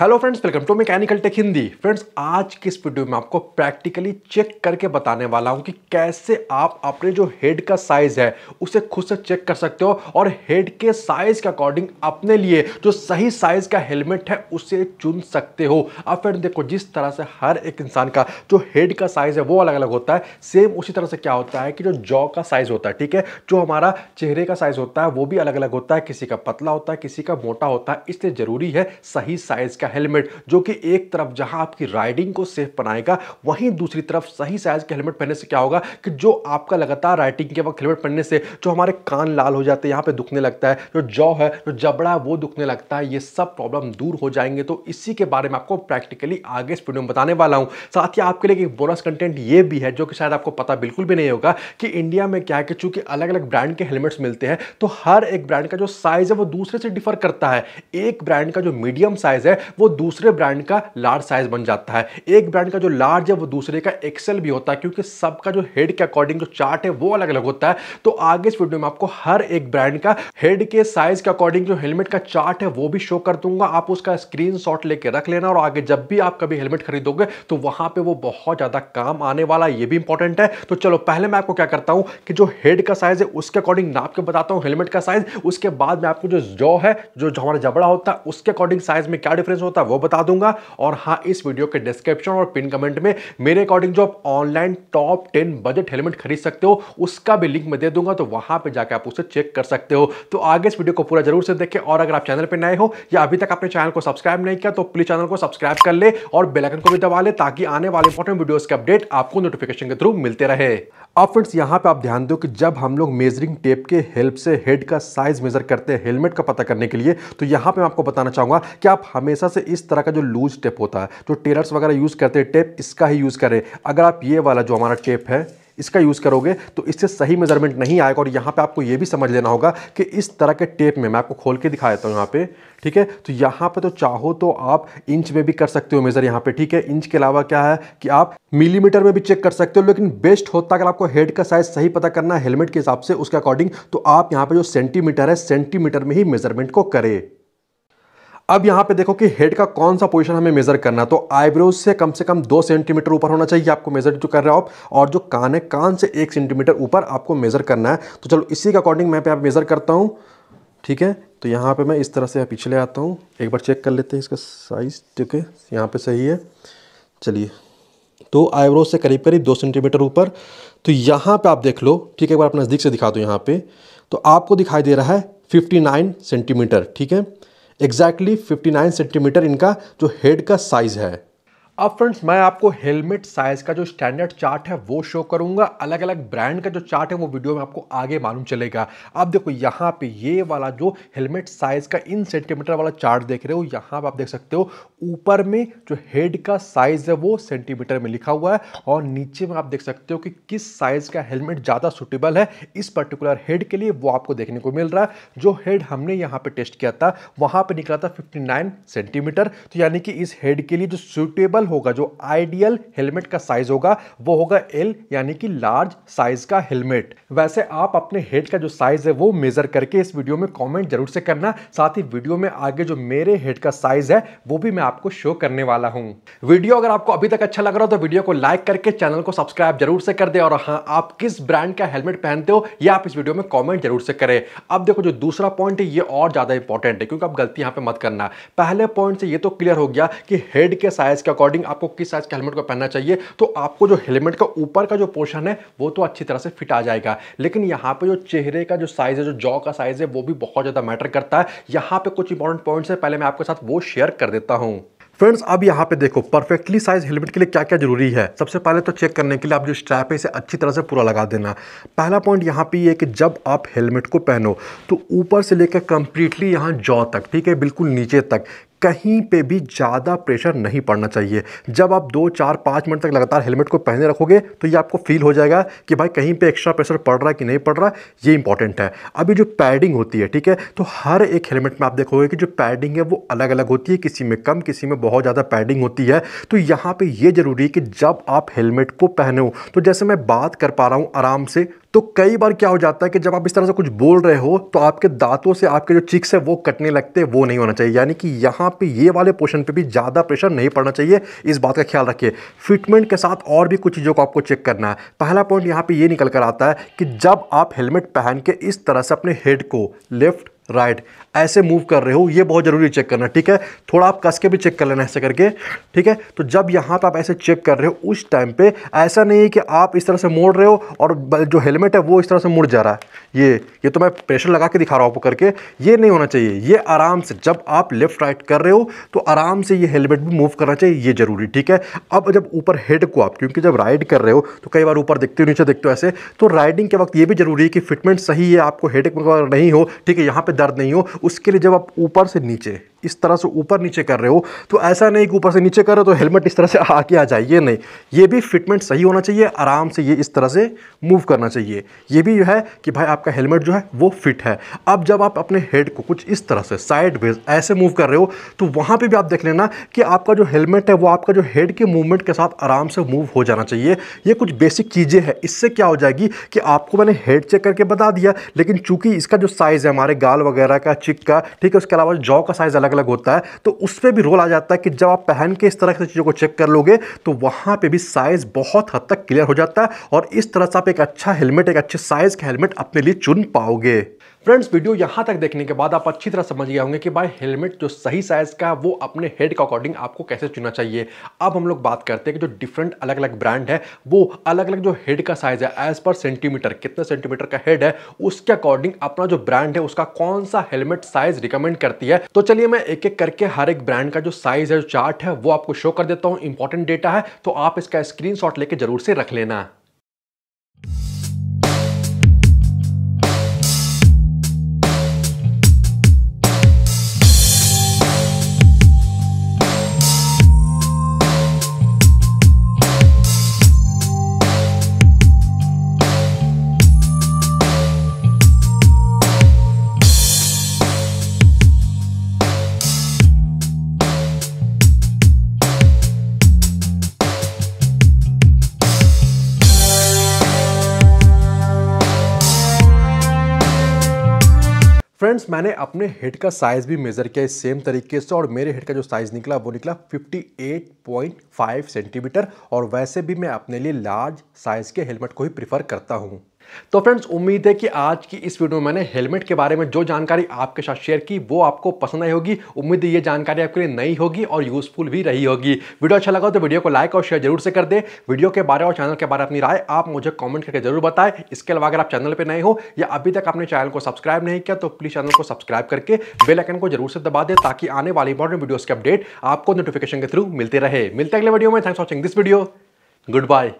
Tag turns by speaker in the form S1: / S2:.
S1: hello friends welcome to mechanical tech Hindi friends आज की इस वीडियो में आपको प्रैक्टिकली चेक करके बताने वाला हूं कि कैसे आप अपने जो हेड का साइज़ है उसे खुद से चेक कर सकते हो और हेड के साइज़ के अकॉर्डिंग अपने लिए जो सही साइज़ का हेलमेट है उसे चुन सकते हो अब फ्रेंड देखो जिस तरह से हर एक इंसान का जो हेड का साइज़ है वो अलग अलग होता है सेम उसी तरह से क्या होता है कि जो जॉ का साइज़ होता है ठीक है जो हमारा चेहरे का साइज़ होता है वो भी अलग अलग होता है किसी का पतला होता है किसी का मोटा होता है इसलिए ज़रूरी है सही साइज़ का हेलमेट जो कि एक तरफ जहां आपकी राइडिंग को सेफ बनाएगा वहीं दूसरी तरफ सही साइज के हेलमेट पहनने से क्या होगा कि जो आपका लगातार राइडिंग के वक्त हेलमेट पहनने से जो हमारे कान लाल हो जाते हैं यहाँ पे दुखने लगता है जो जौ है जो जबड़ा वो दुखने लगता है ये सब प्रॉब्लम दूर हो जाएंगे तो इसी के बारे में आपको प्रैक्टिकली आगे इस वीडियो में बताने वाला हूँ साथ ही आपके लिए एक बोनस कंटेंट ये भी है जो कि शायद आपको पता बिल्कुल भी नहीं होगा कि इंडिया में क्या है कि चूंकि अलग अलग ब्रांड के हेलमेट्स मिलते हैं तो हर एक ब्रांड का जो साइज है वो दूसरे से डिफर करता है एक ब्रांड का जो मीडियम साइज है वो दूसरे ब्रांड का लार्ज साइज बन जाता है एक ब्रांड का जो लार्ज है वो दूसरे का एक्सेल भी होता है क्योंकि सबका जो हेड के अकॉर्डिंग जो चार्ट है वो अलग अलग होता है तो आगे इस वीडियो में आपको हर एक ब्रांड का हेड के साइज के अकॉर्डिंग जो हेलमेट का चार्ट है वो भी शो कर दूंगा आप उसका स्क्रीन शॉट लेके रख लेना और आगे जब भी आप कभी हेलमेट खरीदोगे तो वहां पर वो बहुत ज़्यादा काम आने वाला ये भी इंपॉर्टेंट है तो चलो पहले मैं आपको क्या करता हूं कि जो हेड का साइज है उसके अकॉर्डिंग नाप के बताता हूँ हेलमेट का साइज उसके बाद में आपको जो जॉ है जो हमारा जबड़ा होता है उसके अकॉर्डिंग साइज में क्या डिफरेंस होता है वो बता दूंगा और हाँ इस वीडियो के डिस्क्रिप्शन और पिन कमेंट में मेरे अकॉर्डिंग जो आप online top ten budget helmet खरीद सकते हो उसका भी लिंक मैं दे दूंगा तो वहां पर जाकर आप उसे चेक कर सकते हो तो आगे इस वीडियो को पूरा जरूर से देखें और अगर आप चैनल पर नए हो या अभी तक आपने चैनल को सब्सक्राइब नहीं किया तो प्लीज चैनल को सब्सक्राइब कर ले और बेलाइकन को भी दबा ले ताकि आने वाले इंपॉर्टेंट वीडियो के अपडेट आपको नोटिफिकेशन के थ्रू मिलते रहे अब फ्रेंड्स यहाँ पे आप ध्यान दो कि जब हम लोग मेजरिंग टेप के हेल्प से हेड का साइज मेजर करते हैं हेलमेट का पता करने के लिए तो यहाँ पे मैं आपको बताना चाहूँगा कि आप हमेशा से इस तरह का जो लूज टेप होता है जो टेलर्स वगैरह यूज़ करते हैं टेप इसका ही यूज़ करें अगर आप ये वाला जो हमारा टेप है इसका यूज़ करोगे तो इससे सही मेजरमेंट नहीं आएगा और यहाँ पे आपको ये भी समझ लेना होगा कि इस तरह के टेप में मैं आपको खोल के दिखा देता हूँ यहाँ पे ठीक है तो यहाँ पे तो चाहो तो आप इंच में भी कर सकते हो मेज़र यहाँ पे ठीक है इंच के अलावा क्या है कि आप मिलीमीटर में भी चेक कर सकते हो लेकिन बेस्ट होता अगर आपको हेड का साइज सही पता करना है हेलमेट के हिसाब से उसके अकॉर्डिंग तो आप यहाँ पर जो सेंटीमीटर है सेंटीमीटर में ही मेजरमेंट को करें अब यहाँ पे देखो कि हेड का कौन सा पोजीशन हमें मेजर करना है तो आईब्रोज से कम से कम दो सेंटीमीटर ऊपर होना चाहिए आपको मेजर जो कर रहे हो आप और जो कान है कान से एक सेंटीमीटर ऊपर आपको मेजर करना है तो चलो इसी के अकॉर्डिंग मैं पे आप मेजर करता हूँ ठीक है तो यहाँ पे मैं इस तरह से पीछे आता हूँ एक बार चेक कर लेते हैं इसका साइज ठीक है यहाँ पे सही है चलिए तो आईब्रोज से करीब करीब दो सेंटीमीटर ऊपर तो यहाँ पे आप देख लो ठीक है एक बार आप नज़दीक से दिखा दो यहाँ पे तो आपको दिखाई दे रहा है 59 सेंटीमीटर ठीक है एग्जैक्टली 59 सेंटीमीटर इनका जो हेड का साइज़ है अब फ्रेंड्स मैं आपको हेलमेट साइज का जो स्टैंडर्ड चार्ट है वो शो करूंगा अलग अलग ब्रांड का जो चार्ट है वो वीडियो में आपको आगे मालूम चलेगा अब देखो यहाँ पे ये वाला जो हेलमेट साइज का इन सेंटीमीटर वाला चार्ट देख रहे हो यहाँ पे आप देख सकते हो ऊपर में जो हेड का साइज है वो सेंटीमीटर में लिखा हुआ है और नीचे में आप देख सकते हो कि किस साइज का हेलमेट ज़्यादा सुटेबल है इस पर्टिकुलर हेड के लिए वो आपको देखने को मिल रहा है जो हेड हमने यहाँ पर टेस्ट किया था वहाँ पर निकला था फिफ्टी सेंटीमीटर तो यानी कि इस हेड के लिए जो सुटेबल आइडियल होगा जो आइडियल हेलमेट का साइज होगा वो होगा एल यानी कि लार्ज साइज का हेलमेट वैसे आप अपने हेड का जो साइज है वो मेजर करके इस वीडियो में कमेंट जरूर से करना साथ ही वीडियो में आगे जो मेरे हेड का साइज है वो भी मैं आपको शो करने वाला हूँ वीडियो अगर आपको अभी तक अच्छा लग रहा हो तो वीडियो को लाइक करके चैनल को सब्सक्राइब जरूर से कर दे और हाँ आप किस ब्रांड का हेलमेट पहनते हो यह आप इस वीडियो में कॉमेंट जरूर से करें अब देखो जो दूसरा पॉइंट है ये और ज़्यादा इंपॉर्टेंट है क्योंकि आप गलती यहाँ पे मत करना पहले पॉइंट से ये तो क्लियर हो गया कि हेड के साइज के अकॉर्डिंग अकॉर्डिंग आपको किस साइज का हेलमेट को पहनना चाहिए तो आपको जो हेलमेट का ऊपर का जो पोर्शन है वो तो अच्छी तरह से फिट आ जाएगा लेकिन यहाँ पे जो चेहरे का जो साइज है जो जॉ का साइज है वो भी बहुत ज़्यादा मैटर करता है यहाँ पे कुछ इंपॉर्टेंट पॉइंट्स है पहले मैं आपके साथ वो शेयर कर देता हूँ फ्रेंड्स अब यहाँ पे देखो परफेक्टली साइज हेलमेट के लिए क्या क्या जरूरी है सबसे पहले तो चेक करने के लिए आप जो स्ट्रैप है इसे अच्छी तरह से पूरा लगा देना पहला पॉइंट यहाँ पे ये यह कि जब आप हेलमेट को पहनो तो ऊपर से लेकर कम्प्लीटली यहाँ जॉ तक ठीक है बिल्कुल नीचे तक कहीं पे भी ज़्यादा प्रेशर नहीं पड़ना चाहिए जब आप दो चार पाँच मिनट तक लगातार हेलमेट को पहने रखोगे तो ये आपको फील हो जाएगा कि भाई कहीं पे एक्स्ट्रा प्रेशर पड़ रहा है कि नहीं पड़ रहा ये इंपॉर्टेंट है अभी जो पैडिंग होती है ठीक है तो हर एक हेलमेट में आप देखोगे कि जो पैडिंग है वो अलग अलग होती है किसी में कम किसी में बहुत ज़्यादा पैडिंग होती है तो यहाँ पर ये ज़रूरी है कि जब आप हेलमेट को पहनो तो जैसे मैं बात कर पा रहा हूँ आराम से तो कई बार क्या हो जाता है कि जब आप इस तरह से कुछ बोल रहे हो तो आपके दांतों से आपके जो चिक्स है वो कटने लगते हैं वो नहीं होना चाहिए यानी कि यहाँ साथ पे ये वाले पोर्शन पे भी ज़्यादा प्रेशर नहीं पड़ना चाहिए इस बात का ख्याल रखिए फिटमेंट के साथ और भी कुछ चीज़ों को आपको चेक करना है पहला पॉइंट यहाँ पे ये निकल कर आता है कि जब आप हेलमेट पहन के इस तरह से अपने हेड को लेफ्ट राइट ऐसे मूव कर रहे हो ये बहुत ज़रूरी चेक करना ठीक है थोड़ा आप कस के भी चेक कर लेना ऐसे करके ठीक है तो जब यहाँ पर आप ऐसे चेक कर रहे हो उस टाइम पे ऐसा नहीं है कि आप इस तरह से मोड़ रहे हो और जो हेलमेट है वो इस तरह से मुड़ जा रहा है ये ये तो मैं प्रेशर लगा के दिखा रहा हूँ आपको करके ये नहीं होना चाहिए ये आराम से जब आप लेफ्ट राइट कर रहे हो तो आराम से ये हेलमेट भी मूव करना चाहिए ये ज़रूरी ठीक है अब जब ऊपर हेड को आप क्योंकि जब राइड कर रहे हो तो कई बार ऊपर देखते हो नीचे देखते हो ऐसे तो राइडिंग के वक्त ये भी ज़रूरी है कि फिटमेंट सही है आपको हेड नहीं हो ठीक है यहाँ पर दर्द नहीं हो उसके लिए जब आप ऊपर से नीचे इस तरह से ऊपर नीचे कर रहे हो तो ऐसा नहीं कि ऊपर से नीचे कर रहे हो तो हेलमेट इस तरह से आके आ जाए ये नहीं ये भी फिटमेंट सही होना चाहिए आराम से ये इस तरह से मूव करना चाहिए ये भी जो है कि भाई आपका हेलमेट जो है वो फिट है अब जब आप अपने हेड को कुछ इस तरह से साइड वेज ऐसे मूव कर रहे हो तो वहाँ पर भी आप देख लेना कि आपका जो हेलमेट है वो आपका जो हेड के मूवमेंट के साथ आराम से मूव हो जाना चाहिए ये कुछ बेसिक चीज़ें हैं इससे क्या हो जाएगी कि आपको मैंने हेड चेक करके बता दिया लेकिन चूंकि इसका जो साइज़ है हमारे गाल वगैरह का चिक का ठीक है उसके अलावा जॉ का साइज़ अलग अलग होता है तो उस पर भी रोल आ जाता है कि जब आप पहन के इस तरह से चीज़ों को चेक कर लोगे तो वहाँ पर भी साइज़ बहुत हद तक क्लियर हो जाता है और इस तरह से आप एक अच्छा हेलमेट एक अच्छे साइज़ का हेलमेट अपने लिए चुन पाओगे फ्रेंड्स वीडियो यहाँ तक देखने के बाद आप अच्छी तरह समझ गए होंगे कि भाई हेलमेट जो सही साइज़ का है वो अपने हेड के अकॉर्डिंग आपको कैसे चुनना चाहिए अब हम लोग बात करते हैं कि जो डिफरेंट अलग अलग ब्रांड है वो अलग अलग जो हेड का साइज़ है एज पर सेंटीमीटर कितने सेंटीमीटर का हेड है उसके अकॉर्डिंग अपना जो ब्रांड है उसका कौन सा हेलमेट साइज़ रिकमेंड करती है तो चलिए मैं एक एक करके हर एक ब्रांड का जो साइज़ है जो चार्ट है वो आपको शो कर देता हूँ इंपॉर्टेंट डेटा है तो आप इसका स्क्रीन लेके जरूर से रख लेना फ्रेंड्स मैंने अपने हेड का साइज़ भी मेज़र किया इस सेम तरीके से और मेरे हेड का जो साइज़ निकला वो निकला 58.5 सेंटीमीटर और वैसे भी मैं अपने लिए लार्ज साइज़ के हेलमेट को ही प्रीफर करता हूँ तो फ्रेंड्स उम्मीद है कि आज की इस वीडियो में मैंने हेलमेट के बारे में जो जानकारी आपके साथ शेयर की वो आपको पसंद आई होगी उम्मीद है ये जानकारी आपके लिए नई होगी और यूजफुल भी रही होगी वीडियो अच्छा लगा तो वीडियो को लाइक और शेयर जरूर से कर दे वीडियो के बारे और चैनल के बारे में अपनी राय आप मुझे कॉमेंट करके जरूर बताए इसके अलावा अगर आप चैनल पर नए हो या अभी तक आपने चैनल को सब्सक्राइब नहीं किया तो प्लीज़ चैनल को सब्सक्राइब करके बेलाइकन को जरूर से दबा दे ताकि आने वाली इंपॉर्टेंट वीडियोज़ के अपडेट आपको नोटिफिकेशन के थ्रू मिलते रहे मिलते अगले वीडियो में thanks watching this video good bye